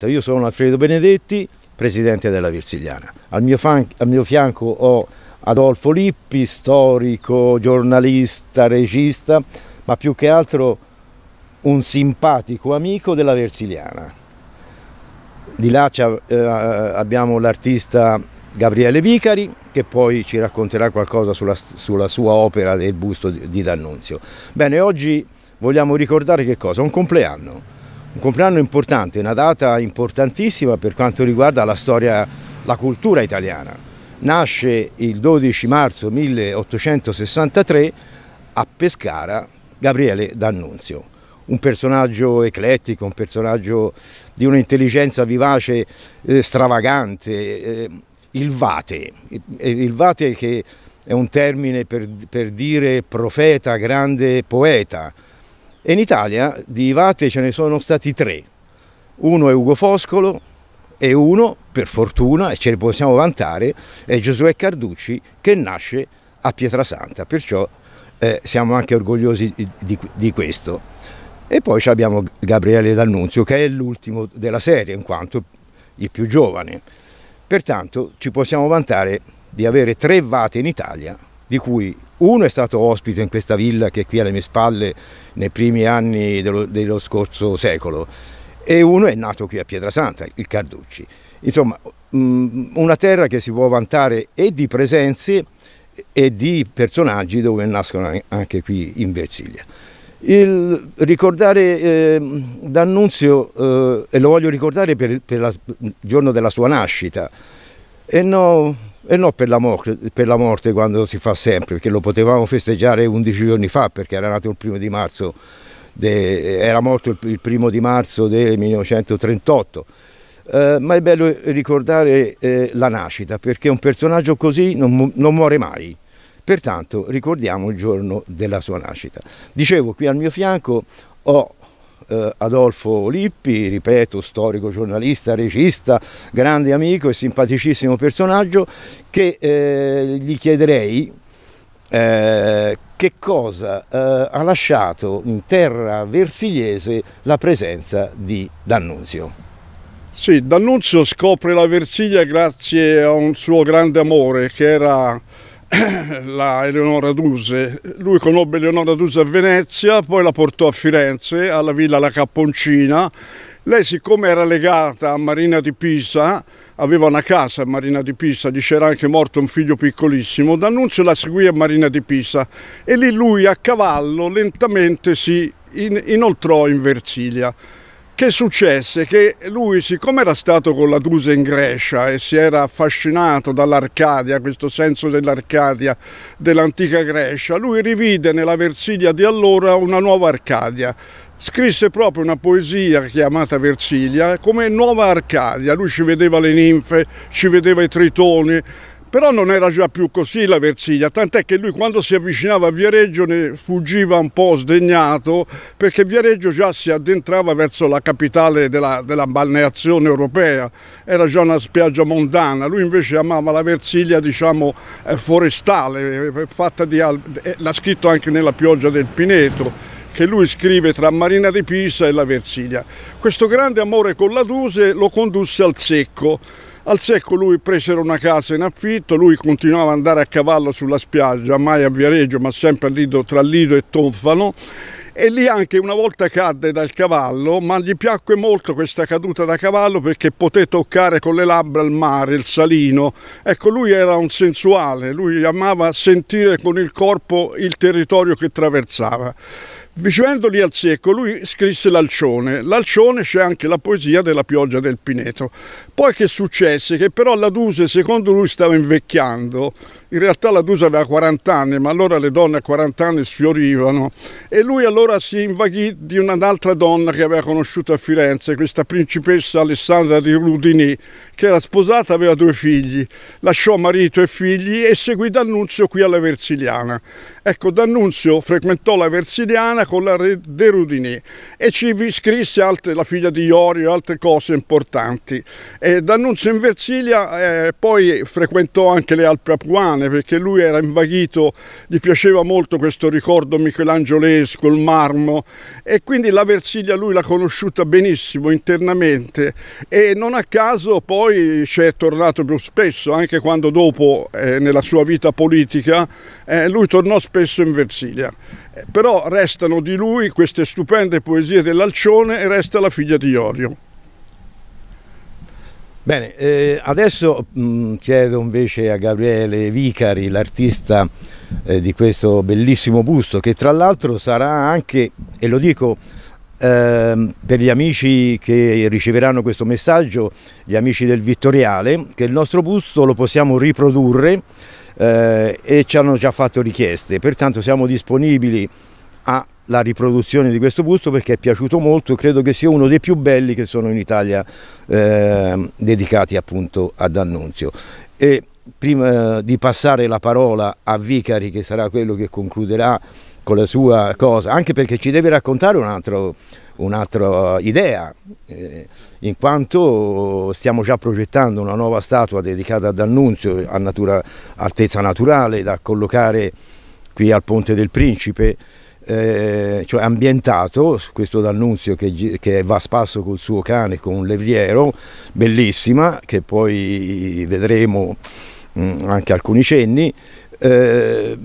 Cioè, io sono Alfredo Benedetti, presidente della Versiliana. Al mio, al mio fianco ho Adolfo Lippi, storico, giornalista, regista, ma più che altro un simpatico amico della Versiliana. Di là eh, abbiamo l'artista Gabriele Vicari che poi ci racconterà qualcosa sulla, sulla sua opera del busto di, di D'Annunzio. Bene, oggi vogliamo ricordare che cosa? Un compleanno. Un compleanno importante, una data importantissima per quanto riguarda la storia, la cultura italiana. Nasce il 12 marzo 1863 a Pescara Gabriele D'Annunzio, un personaggio eclettico, un personaggio di un'intelligenza vivace, eh, stravagante, eh, il vate, il vate che è un termine per, per dire profeta, grande poeta, e in Italia di vate ce ne sono stati tre. Uno è Ugo Foscolo e uno, per fortuna, e ce ne possiamo vantare, è Giosuè Carducci che nasce a Pietrasanta, perciò eh, siamo anche orgogliosi di, di questo. E poi abbiamo Gabriele D'Annunzio che è l'ultimo della serie in quanto il più giovane. Pertanto ci possiamo vantare di avere tre vate in Italia, di cui uno è stato ospite in questa villa che è qui alle mie spalle nei primi anni dello, dello scorso secolo e uno è nato qui a Pietrasanta, il Carducci. Insomma, mh, mm, una terra che si può vantare e di presenze e di personaggi dove nascono anche qui in Versilia. Il ricordare eh, D'Annunzio, eh, e lo voglio ricordare per, per la, il giorno della sua nascita, e no, e non per la, morte, per la, morte, quando si fa sempre, perché lo potevamo festeggiare 11 giorni fa perché era nato il primo di marzo, de, era morto il, il, primo di marzo del 1938. Eh, ma è bello ricordare eh, la nascita perché un personaggio così non, non muore mai. Pertanto ricordiamo il giorno della sua nascita. Dicevo, qui al mio fianco ho eh, Adolfo Lippi, ripeto, storico giornalista, regista, grande amico e simpaticissimo personaggio, che eh, gli chiederei eh, che cosa eh, ha lasciato in terra versigliese la presenza di D'Annunzio. Sì, D'Annunzio scopre la Versiglia grazie a un suo grande amore che era la Eleonora Duse. Lui conobbe Eleonora Duse a Venezia, poi la portò a Firenze, alla villa La Capponcina. Lei, siccome era legata a Marina di Pisa, aveva una casa a Marina di Pisa, gli c'era anche morto un figlio piccolissimo, D'Annunzio la seguì a Marina di Pisa e lì lui a cavallo lentamente si inoltrò in Versilia. Che successe? Che lui, siccome era stato con la Duse in Grecia e si era affascinato dall'Arcadia, questo senso dell'Arcadia dell'antica Grecia, lui rivide nella Versilia di allora una nuova Arcadia. Scrisse proprio una poesia chiamata Versilia come Nuova Arcadia, lui ci vedeva le ninfe, ci vedeva i tritoni però non era già più così la Versiglia, tant'è che lui quando si avvicinava a Viareggio ne fuggiva un po' sdegnato perché Viareggio già si addentrava verso la capitale della, della balneazione europea, era già una spiaggia mondana, lui invece amava la Versiglia diciamo eh, forestale, eh, di, eh, l'ha scritto anche nella pioggia del Pineto che lui scrive tra Marina di Pisa e la Versiglia. Questo grande amore con la Duse lo condusse al secco al secco lui presero una casa in affitto, lui continuava ad andare a cavallo sulla spiaggia, mai a Viareggio ma sempre a Lido, tra Lido e Tonfalo e lì anche una volta cadde dal cavallo, ma gli piacque molto questa caduta da cavallo perché poté toccare con le labbra il mare, il salino. Ecco, lui era un sensuale, lui amava sentire con il corpo il territorio che attraversava. Vicendoli al secco lui scrisse l'alcione, l'alcione c'è anche la poesia della pioggia del Pineto. Poi che successe? Che però la Duse secondo lui stava invecchiando, in realtà la Dusa aveva 40 anni, ma allora le donne a 40 anni sfiorivano e lui allora si invaghì di un'altra donna che aveva conosciuto a Firenze, questa principessa Alessandra di Rudini, che era sposata, aveva due figli, lasciò marito e figli e seguì D'Annunzio qui alla Versiliana. Ecco, D'Annunzio frequentò la Versiliana con la re De Rudini e ci scrisse altre, la figlia di Iorio e altre cose importanti. E D'Annunzio in Versilia eh, poi frequentò anche le Alpi Apuane, italiane perché lui era invaghito, gli piaceva molto questo ricordo michelangiolesco, il marmo e quindi la Versiglia lui l'ha conosciuta benissimo internamente e non a caso poi ci è tornato più spesso, anche quando dopo eh, nella sua vita politica eh, lui tornò spesso in Versiglia. Eh, però restano di lui queste stupende poesie dell'Alcione e resta la figlia di Iorio. Bene, eh, adesso mh, mm, chiedo invece a Gabriele Vicari, l'artista eh, di questo bellissimo busto, che tra l'altro sarà anche, e lo dico eh, per gli amici che riceveranno questo messaggio, gli amici del Vittoriale, che il nostro busto lo possiamo riprodurre eh, e ci hanno già fatto richieste, pertanto siamo disponibili a la riproduzione di questo busto perché è piaciuto molto e credo che sia uno dei più belli che sono in Italia eh, dedicati appunto ad Annunzio. E prima eh, di passare la parola a Vicari che sarà quello che concluderà con la sua cosa, anche perché ci deve raccontare un'altra eh, idea, eh, in quanto stiamo già progettando una nuova statua dedicata ad Annunzio a natura, altezza naturale da collocare qui al Ponte del Principe eh, cioè ambientato, questo D'Annunzio che, che va a spasso col suo cane con un levriero, bellissima, che poi vedremo mh, mm, anche alcuni cenni, eh,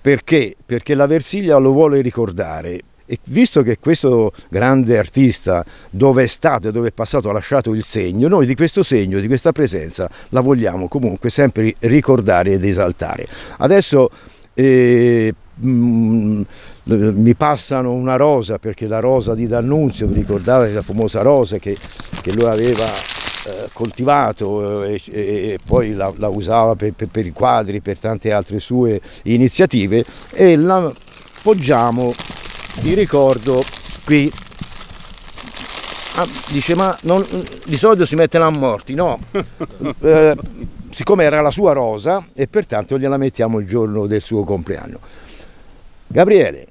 perché? Perché la Versiglia lo vuole ricordare, e visto che questo grande artista dove è stato e dove è passato ha lasciato il segno, noi di questo segno, di questa presenza la vogliamo comunque sempre ricordare ed esaltare. Adesso eh, Mm, mi passano una rosa, perché la rosa di D'Annunzio, vi ricordate la famosa rosa che, che lui aveva eh, coltivato eh, e, e, poi la, la usava per, per, per, i quadri, per tante altre sue iniziative e la poggiamo di ricordo qui. Ah, dice ma non, di solito si mette la morti, no? eh, siccome era la sua rosa e pertanto gliela mettiamo il giorno del suo compleanno. Gabriele,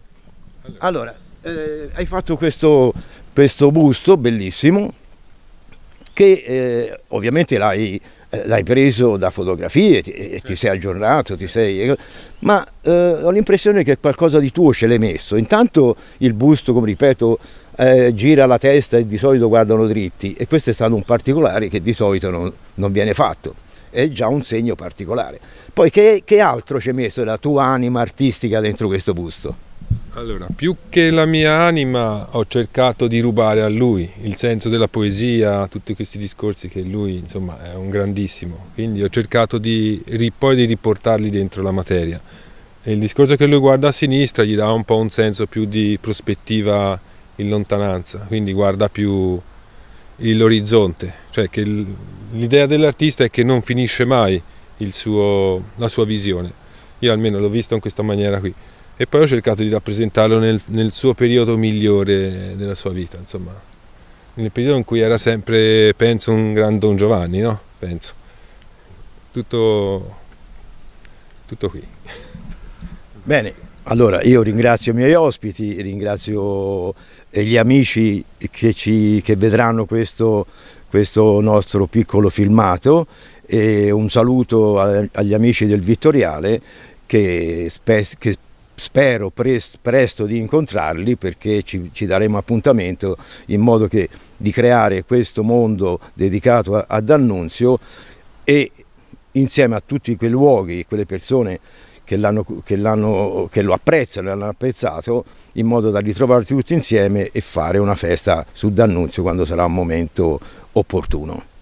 allora, eh, hai fatto questo, questo, busto bellissimo che eh, ovviamente l'hai, eh, preso da fotografie, ti, eh, ti, sei aggiornato, ti sei, eh, ma eh, ho l'impressione che qualcosa di tuo ce l'hai messo. Intanto il busto, come ripeto, gira la testa e di solito guardano dritti e questo è stato un particolare che di solito non, non viene fatto è già un segno particolare. Poi che, che altro ci hai messo la tua anima artistica dentro questo busto? Allora, più che la mia anima ho cercato di rubare a lui il senso della poesia, tutti questi discorsi che lui insomma è un grandissimo, quindi ho cercato di, poi di riportarli dentro la materia. E il discorso che lui guarda a sinistra gli dà un po' un senso più di prospettiva in lontananza, quindi guarda più l'orizzonte, cioè che l'idea dell'artista è che non finisce mai suo, la sua visione. Io almeno l'ho visto in questa maniera qui. E poi ho cercato di rappresentarlo nel, nel suo periodo migliore della sua vita, insomma, nel periodo in cui era sempre, penso, un gran Don Giovanni, no? Penso. Tutto, tutto qui. Bene, allora io ringrazio i miei ospiti, ringrazio e gli amici che, ci, che vedranno questo, questo, nostro piccolo filmato e un saluto agli amici del Vittoriale che, spe, che spero presto, presto, di incontrarli perché ci, ci, daremo appuntamento in modo che di creare questo mondo dedicato ad Annunzio e insieme a tutti quei luoghi, quelle persone che, che, che lo apprezzano e l'hanno apprezzato in modo da ritrovarsi tutti insieme e fare una festa su D'Annunzio quando sarà un momento opportuno.